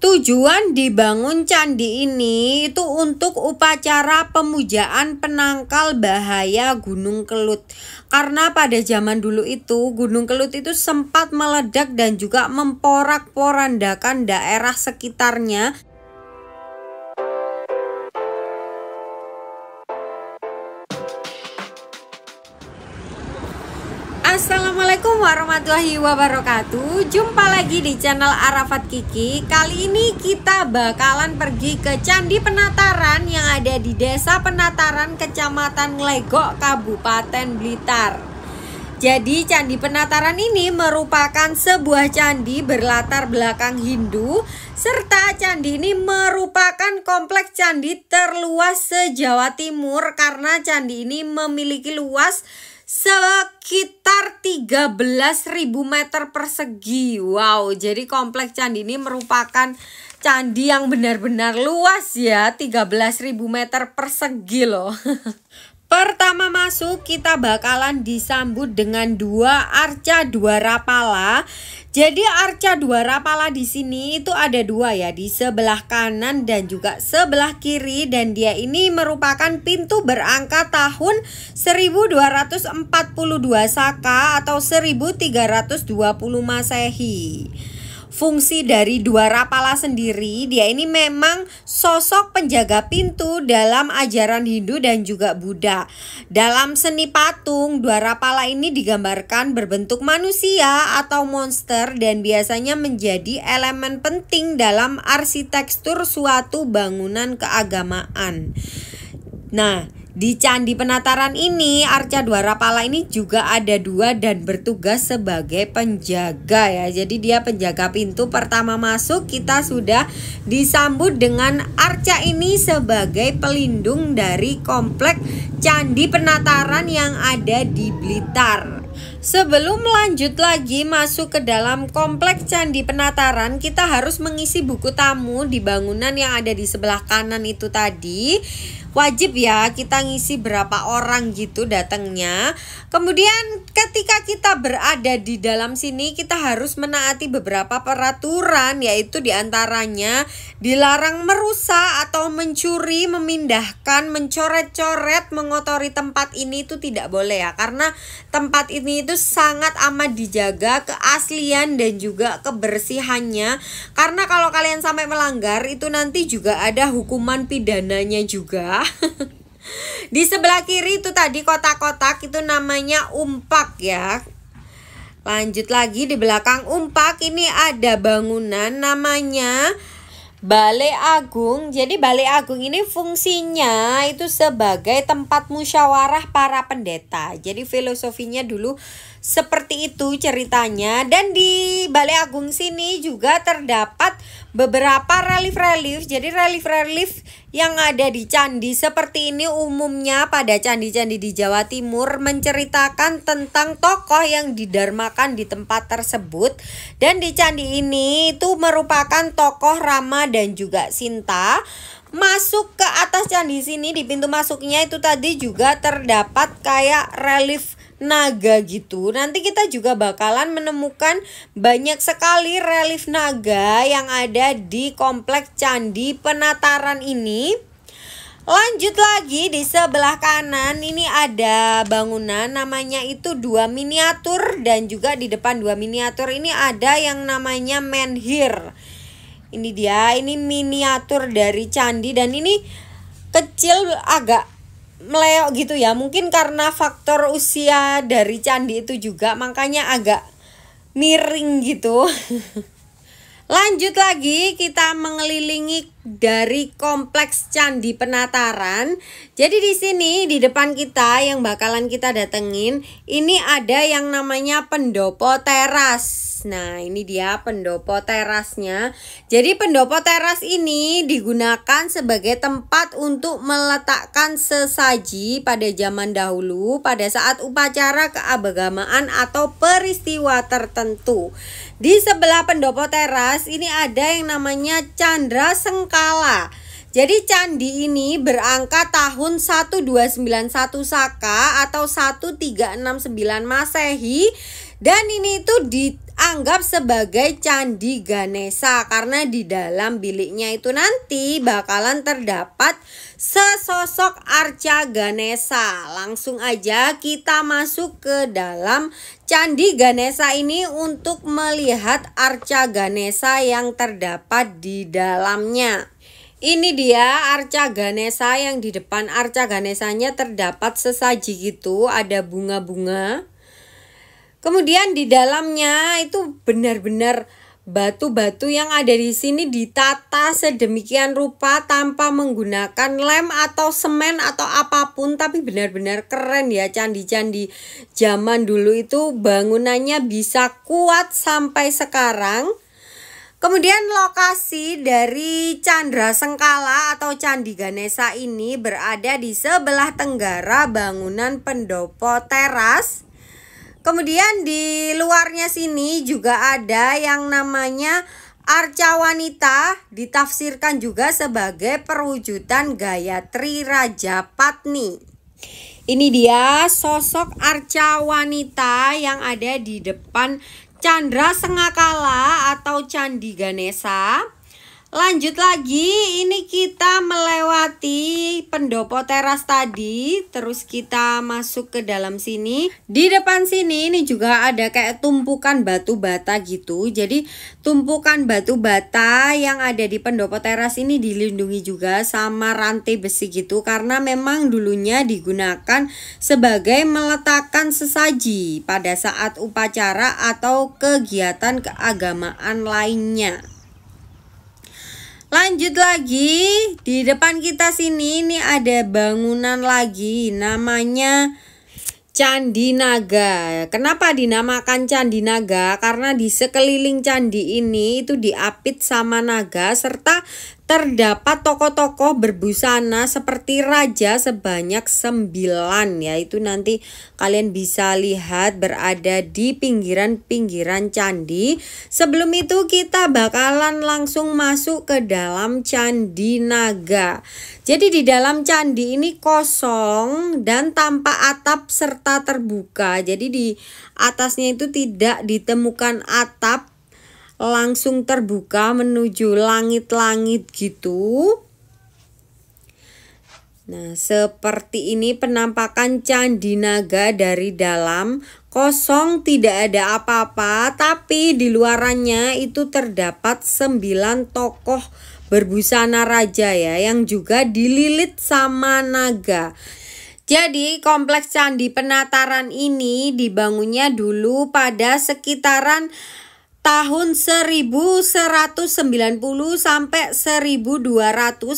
Tujuan dibangun candi ini itu untuk upacara pemujaan penangkal bahaya Gunung Kelut. Karena pada zaman dulu itu Gunung Kelut itu sempat meledak dan juga memporak-porandakan daerah sekitarnya warahmatullahi wabarakatuh Jumpa lagi di channel Arafat Kiki Kali ini kita bakalan pergi ke Candi Penataran Yang ada di Desa Penataran Kecamatan Legok Kabupaten Blitar jadi Candi Penataran ini merupakan sebuah candi berlatar belakang Hindu serta candi ini merupakan kompleks candi terluas se-Jawa Timur karena candi ini memiliki luas sekitar 13.000 meter persegi. Wow, jadi kompleks candi ini merupakan candi yang benar-benar luas ya, 13.000 meter persegi loh. Pertama masuk kita bakalan disambut dengan dua arca dua rapala. Jadi arca dua rapala di sini itu ada dua ya di sebelah kanan dan juga sebelah kiri dan dia ini merupakan pintu berangka tahun 1242 Saka atau 1320 Masehi fungsi dari dua rapala sendiri, dia ini memang sosok penjaga pintu dalam ajaran Hindu dan juga Buddha. Dalam seni patung, dua rapala ini digambarkan berbentuk manusia atau monster dan biasanya menjadi elemen penting dalam arsitektur suatu bangunan keagamaan. Nah, di Candi Penataran ini, Arca Dwarapala ini juga ada dua dan bertugas sebagai penjaga ya. Jadi dia penjaga pintu pertama masuk kita sudah disambut dengan Arca ini sebagai pelindung dari komplek Candi Penataran yang ada di Blitar. Sebelum lanjut lagi masuk ke dalam kompleks Candi Penataran, kita harus mengisi buku tamu di bangunan yang ada di sebelah kanan itu tadi. Wajib ya kita ngisi berapa orang gitu datangnya. Kemudian ketika kita berada di dalam sini kita harus menaati beberapa peraturan yaitu diantaranya dilarang merusak atau mencuri, memindahkan, mencoret-coret, mengotori tempat ini itu tidak boleh ya karena tempat ini ini itu sangat amat dijaga keaslian dan juga kebersihannya karena kalau kalian sampai melanggar itu nanti juga ada hukuman pidananya juga. Di sebelah kiri itu tadi kotak-kotak itu namanya umpak ya. Lanjut lagi di belakang umpak ini ada bangunan namanya Balai Agung. Jadi Balai Agung ini fungsinya itu sebagai tempat musyawarah para pendeta. Jadi filosofinya dulu seperti itu ceritanya dan di Balai Agung sini juga terdapat beberapa relief-relief. Jadi relief-relief yang ada di candi seperti ini umumnya pada candi-candi di Jawa Timur menceritakan tentang tokoh yang didarmakan di tempat tersebut. Dan di candi ini itu merupakan tokoh Rama dan juga Sinta masuk ke atas candi sini di pintu masuknya itu tadi juga terdapat kayak relief naga gitu. Nanti kita juga bakalan menemukan banyak sekali relief naga yang ada di kompleks candi penataran ini. Lanjut lagi di sebelah kanan ini ada bangunan namanya itu dua miniatur dan juga di depan dua miniatur ini ada yang namanya menhir. Ini dia, ini miniatur dari candi dan ini kecil agak meleok gitu ya mungkin karena faktor usia dari candi itu juga makanya agak miring gitu lanjut lagi kita mengelilingi dari kompleks Candi Penataran. Jadi di sini di depan kita yang bakalan kita datengin, ini ada yang namanya pendopo teras. Nah, ini dia pendopo terasnya. Jadi pendopo teras ini digunakan sebagai tempat untuk meletakkan sesaji pada zaman dahulu pada saat upacara keabagamaan atau peristiwa tertentu. Di sebelah pendopo teras ini ada yang namanya Chandra Seng kala, Jadi candi ini berangka tahun 1291 Saka atau 1369 Masehi dan ini itu dianggap sebagai candi Ganesha karena di dalam biliknya itu nanti bakalan terdapat sesosok Arca Ganesa Langsung aja kita masuk ke dalam Candi Ganesa ini untuk melihat Arca Ganesa yang terdapat di dalamnya. Ini dia arca Ganesa yang di depan arca Ganesanya terdapat sesaji gitu, ada bunga-bunga. Kemudian di dalamnya itu benar-benar Batu-batu yang ada di sini ditata sedemikian rupa tanpa menggunakan lem atau semen atau apapun tapi benar-benar keren ya candi-candi zaman dulu itu bangunannya bisa kuat sampai sekarang. Kemudian lokasi dari Chandra Sengkala atau Candi Ganesa ini berada di sebelah tenggara bangunan pendopo teras Kemudian di luarnya sini juga ada yang namanya arca wanita ditafsirkan juga sebagai perwujudan Gayatri Raja Patni. Ini dia sosok arca wanita yang ada di depan Chandra Sengakala atau Candi Ganesha. Lanjut lagi, ini kita melewati pendopo teras tadi, terus kita masuk ke dalam sini. Di depan sini ini juga ada kayak tumpukan batu bata gitu. Jadi tumpukan batu bata yang ada di pendopo teras ini dilindungi juga sama rantai besi gitu karena memang dulunya digunakan sebagai meletakkan sesaji pada saat upacara atau kegiatan keagamaan lainnya. Lanjut lagi, di depan kita sini ini ada bangunan lagi namanya Candi Naga. Kenapa dinamakan Candi Naga? Karena di sekeliling candi ini itu diapit sama naga serta Terdapat tokoh-tokoh berbusana seperti raja sebanyak sembilan ya itu nanti kalian bisa lihat berada di pinggiran-pinggiran candi. Sebelum itu kita bakalan langsung masuk ke dalam candi naga. Jadi di dalam candi ini kosong dan tanpa atap serta terbuka. Jadi di atasnya itu tidak ditemukan atap langsung terbuka menuju langit-langit gitu. Nah, seperti ini penampakan candi naga dari dalam kosong tidak ada apa-apa, tapi di luarannya itu terdapat sembilan tokoh berbusana raja ya yang juga dililit sama naga. Jadi kompleks candi penataran ini dibangunnya dulu pada sekitaran tahun 1190 sampai 1200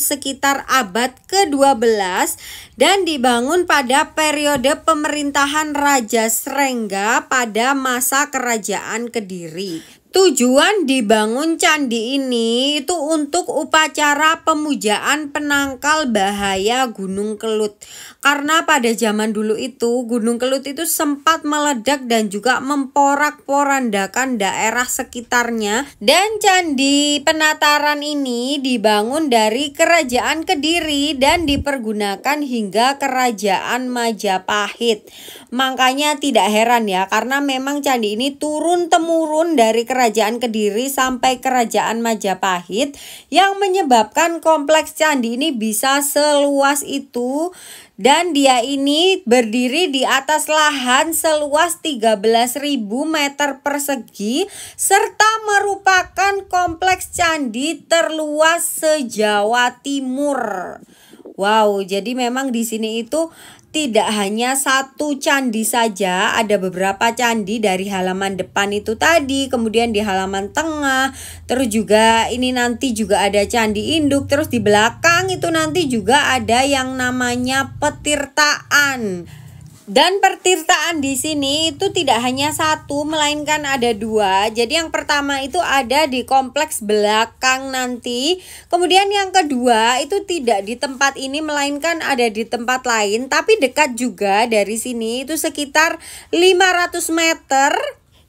sekitar abad ke-12 dan dibangun pada periode pemerintahan Raja Srengga pada masa kerajaan Kediri. Tujuan dibangun candi ini itu untuk upacara pemujaan penangkal bahaya Gunung Kelut. Karena pada zaman dulu itu Gunung Kelut itu sempat meledak dan juga memporak-porandakan daerah sekitarnya. Dan candi penataran ini dibangun dari Kerajaan Kediri dan dipergunakan hingga Kerajaan Majapahit. Makanya tidak heran ya karena memang candi ini turun-temurun dari kerajaan Kerajaan Kediri sampai Kerajaan Majapahit yang menyebabkan kompleks candi ini bisa seluas itu dan dia ini berdiri di atas lahan seluas 13.000 meter persegi serta merupakan kompleks candi terluas se-Jawa Timur. Wow, jadi memang di sini itu tidak hanya satu candi saja, ada beberapa candi dari halaman depan itu tadi, kemudian di halaman tengah, terus juga ini nanti juga ada candi induk, terus di belakang itu nanti juga ada yang namanya petirtaan. Dan pertirtaan di sini itu tidak hanya satu, melainkan ada dua. Jadi yang pertama itu ada di kompleks belakang nanti. Kemudian yang kedua itu tidak di tempat ini, melainkan ada di tempat lain. Tapi dekat juga dari sini itu sekitar 500 meter.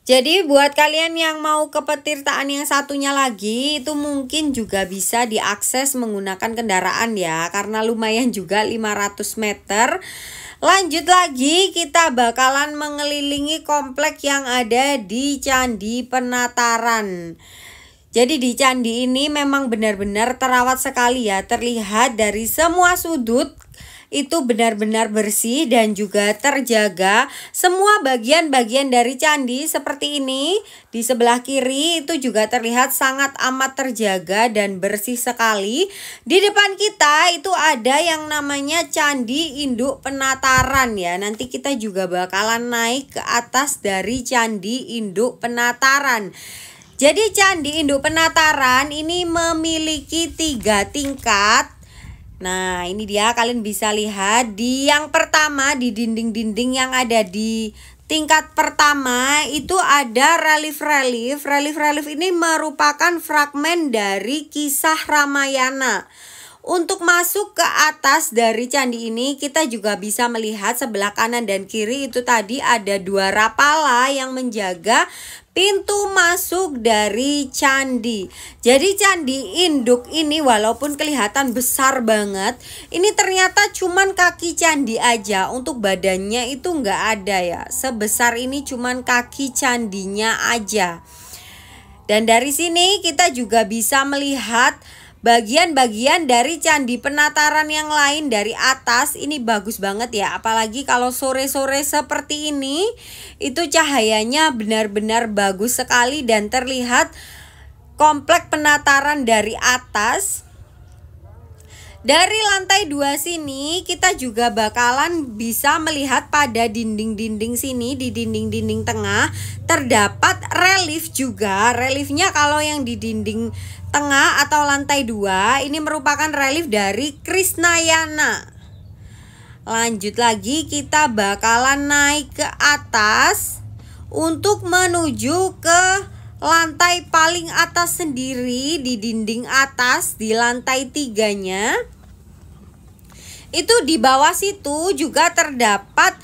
Jadi buat kalian yang mau ke petirtaan yang satunya lagi itu mungkin juga bisa diakses menggunakan kendaraan ya karena lumayan juga 500 meter. Lanjut lagi kita bakalan mengelilingi komplek yang ada di Candi Penataran. Jadi di candi ini memang benar-benar terawat sekali ya, terlihat dari semua sudut itu benar-benar bersih dan juga terjaga. Semua bagian-bagian dari candi seperti ini di sebelah kiri itu juga terlihat sangat amat terjaga dan bersih sekali. Di depan kita itu ada yang namanya Candi Induk Penataran ya. Nanti kita juga bakalan naik ke atas dari Candi Induk Penataran. Jadi Candi Induk Penataran ini memiliki tiga tingkat Nah ini dia kalian bisa lihat di yang pertama di dinding-dinding yang ada di tingkat pertama itu ada relief-relief. Relief-relief ini merupakan fragmen dari kisah Ramayana. Untuk masuk ke atas dari candi ini kita juga bisa melihat sebelah kanan dan kiri itu tadi ada dua rapala yang menjaga pintu masuk dari candi. Jadi candi induk ini walaupun kelihatan besar banget, ini ternyata cuman kaki candi aja. Untuk badannya itu nggak ada ya. Sebesar ini cuman kaki candinya aja. Dan dari sini kita juga bisa melihat bagian-bagian dari candi penataran yang lain dari atas ini bagus banget ya apalagi kalau sore-sore seperti ini itu cahayanya benar-benar bagus sekali dan terlihat komplek penataran dari atas dari lantai dua sini kita juga bakalan bisa melihat pada dinding-dinding sini di dinding-dinding tengah terdapat relief juga. Reliefnya kalau yang di dinding tengah atau lantai dua ini merupakan relief dari Krisnayana. Lanjut lagi kita bakalan naik ke atas untuk menuju ke lantai paling atas sendiri di dinding atas di lantai tiganya itu di bawah situ juga terdapat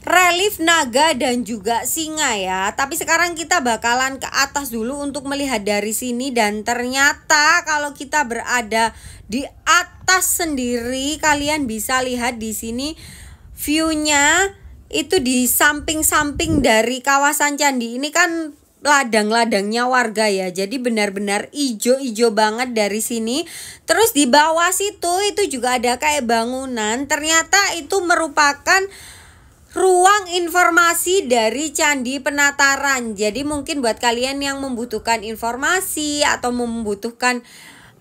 relief naga dan juga singa ya. Tapi sekarang kita bakalan ke atas dulu untuk melihat dari sini dan ternyata kalau kita berada di atas sendiri kalian bisa lihat di sini viewnya itu di samping-samping dari kawasan candi. Ini kan ladang-ladangnya warga ya. Jadi benar-benar ijo-ijo banget dari sini. Terus di bawah situ itu juga ada kayak bangunan. Ternyata itu merupakan ruang informasi dari Candi Penataran. Jadi mungkin buat kalian yang membutuhkan informasi atau membutuhkan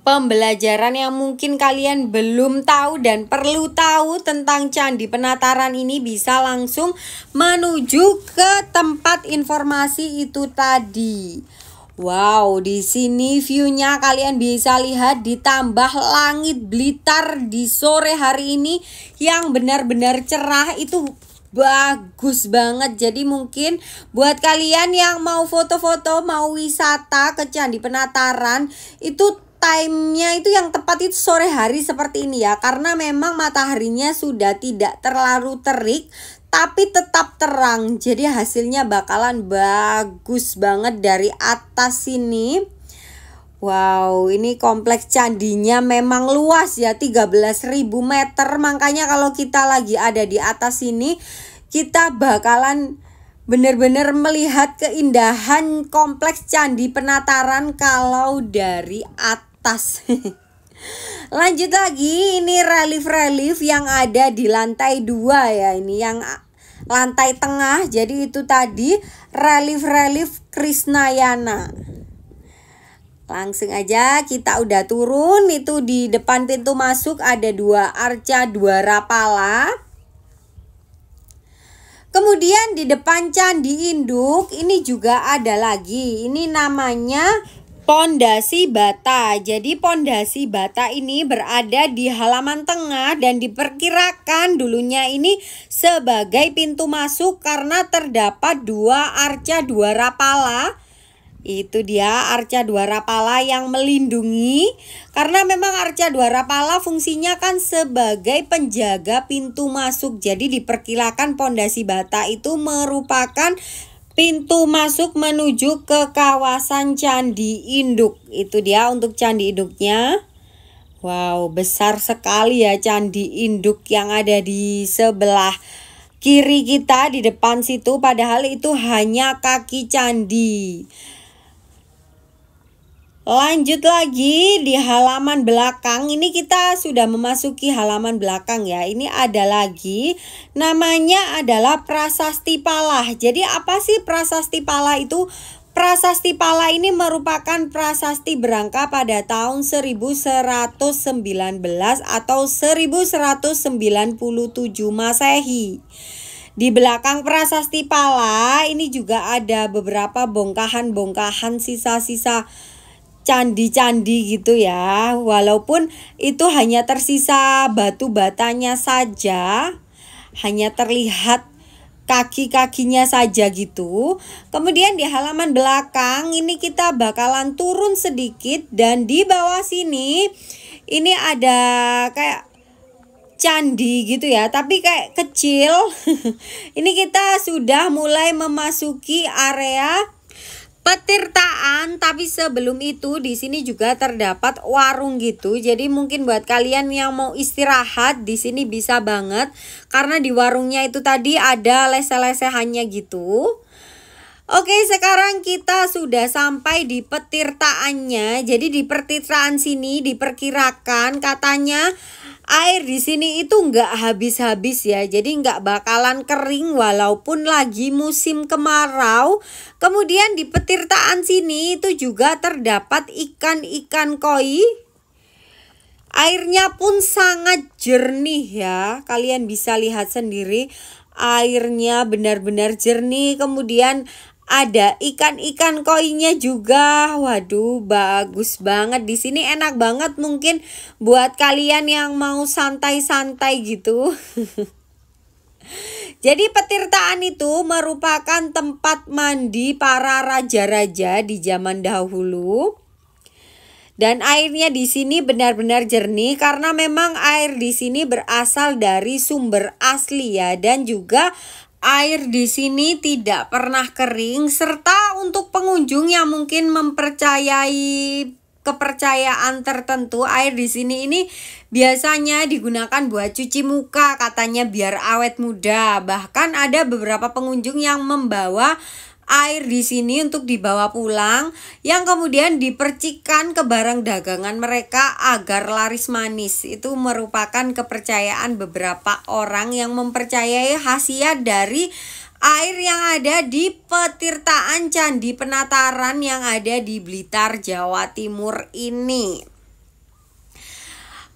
pembelajaran yang mungkin kalian belum tahu dan perlu tahu tentang candi penataran ini bisa langsung menuju ke tempat informasi itu tadi. Wow, di sini view-nya kalian bisa lihat ditambah langit Blitar di sore hari ini yang benar-benar cerah itu bagus banget jadi mungkin buat kalian yang mau foto-foto mau wisata ke Candi Penataran itu time-nya itu yang tepat itu sore hari seperti ini ya karena memang mataharinya sudah tidak terlalu terik tapi tetap terang jadi hasilnya bakalan bagus banget dari atas sini Wow ini kompleks candinya memang luas ya 13.000 meter makanya kalau kita lagi ada di atas sini kita bakalan benar-benar melihat keindahan kompleks candi penataran kalau dari atas atas. Lanjut lagi, ini relief-relief yang ada di lantai dua ya. Ini yang lantai tengah, jadi itu tadi relief-relief Krisnayana. Langsung aja kita udah turun, itu di depan pintu masuk ada dua arca, dua rapala. Kemudian di depan candi induk ini juga ada lagi. Ini namanya Pondasi bata. Jadi pondasi bata ini berada di halaman tengah dan diperkirakan dulunya ini sebagai pintu masuk karena terdapat dua arca dua rapala. Itu dia arca dua rapala yang melindungi karena memang arca dua rapala fungsinya kan sebagai penjaga pintu masuk. Jadi diperkirakan pondasi bata itu merupakan pintu masuk menuju ke kawasan Candi Induk. Itu dia untuk Candi Induknya. Wow, besar sekali ya Candi Induk yang ada di sebelah kiri kita di depan situ padahal itu hanya kaki candi. Lanjut lagi di halaman belakang. Ini kita sudah memasuki halaman belakang ya. Ini ada lagi namanya adalah prasasti palah. Jadi apa sih prasasti palah itu? Prasasti Pala ini merupakan prasasti berangka pada tahun 1119 atau 1197 Masehi. Di belakang prasasti Pala ini juga ada beberapa bongkahan-bongkahan sisa-sisa candi-candi gitu ya. Walaupun itu hanya tersisa batu batanya saja, hanya terlihat kaki-kakinya saja gitu. Kemudian di halaman belakang ini kita bakalan turun sedikit dan di bawah sini ini ada kayak candi gitu ya, tapi kayak kecil. ini kita sudah mulai memasuki area petirtaan tapi sebelum itu di sini juga terdapat warung gitu jadi mungkin buat kalian yang mau istirahat di sini bisa banget karena di warungnya itu tadi ada lese-lesehannya gitu Oke sekarang kita sudah sampai di petirtaannya Jadi di petirtaan sini diperkirakan katanya air di sini itu nggak habis-habis ya. Jadi nggak bakalan kering walaupun lagi musim kemarau. Kemudian di petirtaan sini itu juga terdapat ikan-ikan koi. Airnya pun sangat jernih ya. Kalian bisa lihat sendiri airnya benar-benar jernih kemudian ada ikan-ikan koinnya juga. Waduh, bagus banget. Di sini enak banget mungkin buat kalian yang mau santai-santai gitu. Jadi petirtaan itu merupakan tempat mandi para raja-raja di zaman dahulu. Dan airnya di sini benar-benar jernih karena memang air di sini berasal dari sumber asli ya dan juga air di sini tidak pernah kering serta untuk pengunjung yang mungkin mempercayai kepercayaan tertentu air di sini ini biasanya digunakan buat cuci muka katanya biar awet muda bahkan ada beberapa pengunjung yang membawa air di sini untuk dibawa pulang yang kemudian dipercikan ke barang dagangan mereka agar laris manis. Itu merupakan kepercayaan beberapa orang yang mempercayai khasiat dari air yang ada di petirtaan candi penataran yang ada di Blitar Jawa Timur ini.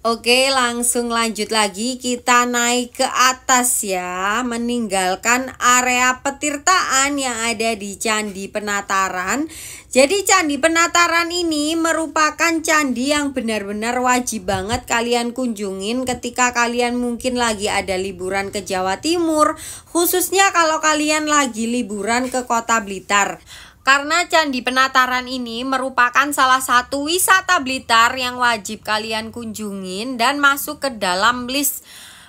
Oke, langsung lanjut lagi. Kita naik ke atas ya, meninggalkan area petirtaan yang ada di Candi Penataran. Jadi Candi Penataran ini merupakan candi yang benar-benar wajib banget kalian kunjungin ketika kalian mungkin lagi ada liburan ke Jawa Timur, khususnya kalau kalian lagi liburan ke Kota Blitar. Karena Candi Penataran ini merupakan salah satu wisata Blitar yang wajib kalian kunjungin dan masuk ke dalam list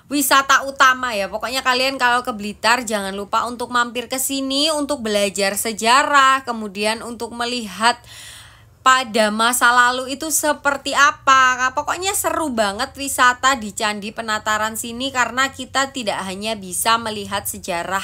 wisata utama ya. Pokoknya kalian kalau ke Blitar jangan lupa untuk mampir ke sini untuk belajar sejarah, kemudian untuk melihat pada masa lalu itu seperti apa. Nah, pokoknya seru banget wisata di Candi Penataran sini karena kita tidak hanya bisa melihat sejarah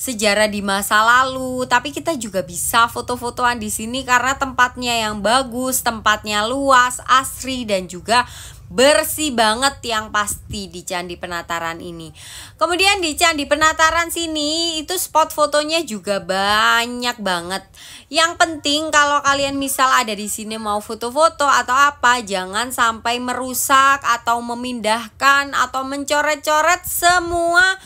sejarah di masa lalu, tapi kita juga bisa foto-fotoan di sini karena tempatnya yang bagus, tempatnya luas, asri dan juga bersih banget yang pasti di Candi Penataran ini. Kemudian di Candi Penataran sini itu spot fotonya juga banyak banget. Yang penting kalau kalian misal ada di sini mau foto-foto atau apa, jangan sampai merusak atau memindahkan atau mencoret-coret semua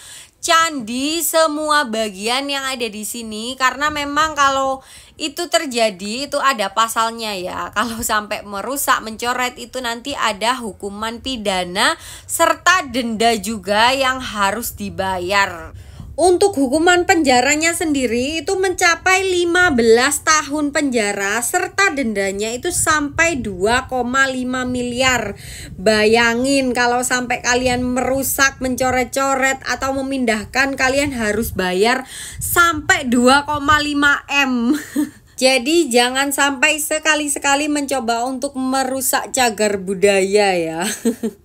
candi semua bagian yang ada di sini karena memang kalau itu terjadi itu ada pasalnya ya. Kalau sampai merusak, mencoret itu nanti ada hukuman pidana serta denda juga yang harus dibayar untuk hukuman penjaranya sendiri itu mencapai 15 tahun penjara serta dendanya itu sampai 2,5 miliar. Bayangin kalau sampai kalian merusak, mencoret-coret atau memindahkan kalian harus bayar sampai 2,5 M. Jadi jangan sampai sekali-sekali mencoba untuk merusak cagar budaya ya.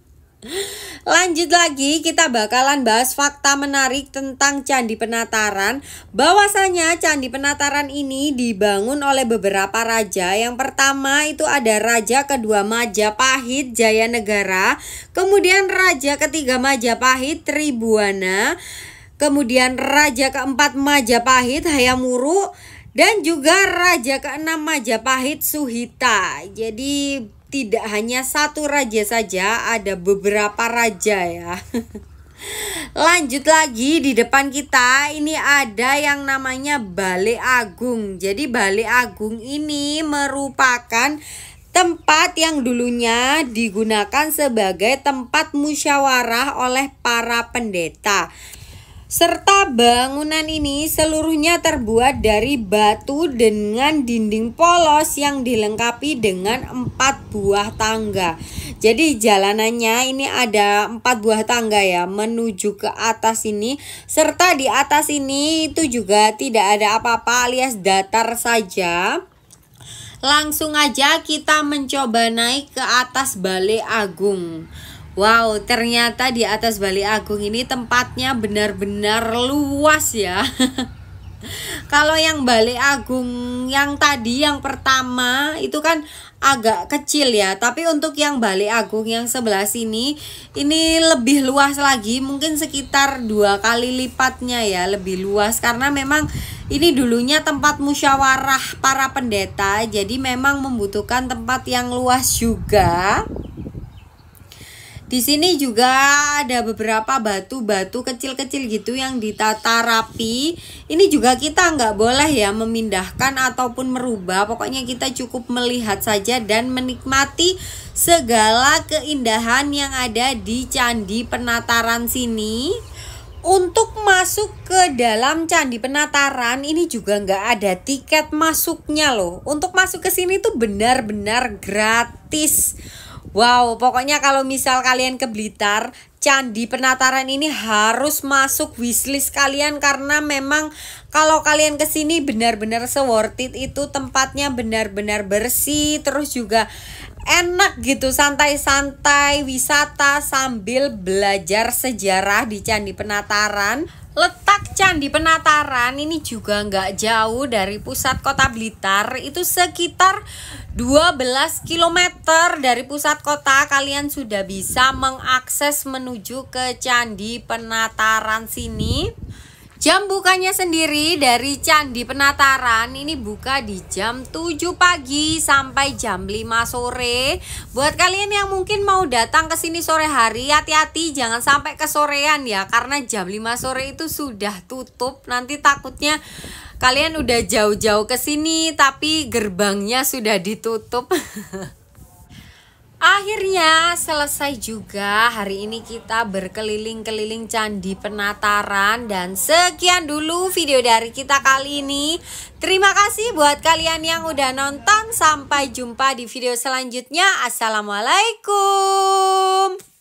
Lanjut lagi, kita bakalan bahas fakta menarik tentang Candi Penataran. Bahwasanya Candi Penataran ini dibangun oleh beberapa raja. Yang pertama itu ada Raja kedua Majapahit Jaya Negara kemudian Raja ketiga Majapahit Tribuana, kemudian Raja keempat Majapahit Hayamuru, dan juga Raja keenam Majapahit Suhita. Jadi tidak hanya satu raja saja, ada beberapa raja ya. Lanjut lagi di depan kita ini ada yang namanya Balai Agung. Jadi Balai Agung ini merupakan tempat yang dulunya digunakan sebagai tempat musyawarah oleh para pendeta serta bangunan ini seluruhnya terbuat dari batu dengan dinding polos yang dilengkapi dengan empat buah tangga. Jadi jalanannya ini ada empat buah tangga ya menuju ke atas ini serta di atas ini itu juga tidak ada apa-apa alias datar saja. Langsung aja kita mencoba naik ke atas Balai Agung. Wow, ternyata di atas Bali Agung ini tempatnya benar-benar luas ya. Kalau yang Bali Agung yang tadi yang pertama itu kan agak kecil ya, tapi untuk yang Bali Agung yang sebelah sini ini lebih luas lagi, mungkin sekitar dua kali lipatnya ya, lebih luas karena memang ini dulunya tempat musyawarah para pendeta, jadi memang membutuhkan tempat yang luas juga. Di sini juga ada beberapa batu-batu kecil-kecil gitu yang ditata rapi. Ini juga kita nggak boleh ya memindahkan ataupun merubah. Pokoknya kita cukup melihat saja dan menikmati segala keindahan yang ada di Candi Penataran sini. Untuk masuk ke dalam Candi Penataran ini juga nggak ada tiket masuknya loh. Untuk masuk ke sini tuh benar-benar gratis. Wow, pokoknya kalau misal kalian ke Blitar, Candi Penataran ini harus masuk wishlist kalian karena memang kalau kalian ke sini benar-benar worth it itu tempatnya benar-benar bersih terus juga enak gitu santai-santai wisata sambil belajar sejarah di Candi Penataran Letak Candi Penataran ini juga nggak jauh dari pusat kota Blitar Itu sekitar 12 km dari pusat kota Kalian sudah bisa mengakses menuju ke Candi Penataran sini Jam bukanya sendiri dari Candi Penataran ini buka di jam 7 pagi sampai jam 5 sore. Buat kalian yang mungkin mau datang ke sini sore hari, hati-hati jangan sampai kesorean ya karena jam 5 sore itu sudah tutup. Nanti takutnya kalian udah jauh-jauh ke sini tapi gerbangnya sudah ditutup. Akhirnya selesai juga hari ini kita berkeliling-keliling Candi Penataran dan sekian dulu video dari kita kali ini. Terima kasih buat kalian yang udah nonton sampai jumpa di video selanjutnya. Assalamualaikum.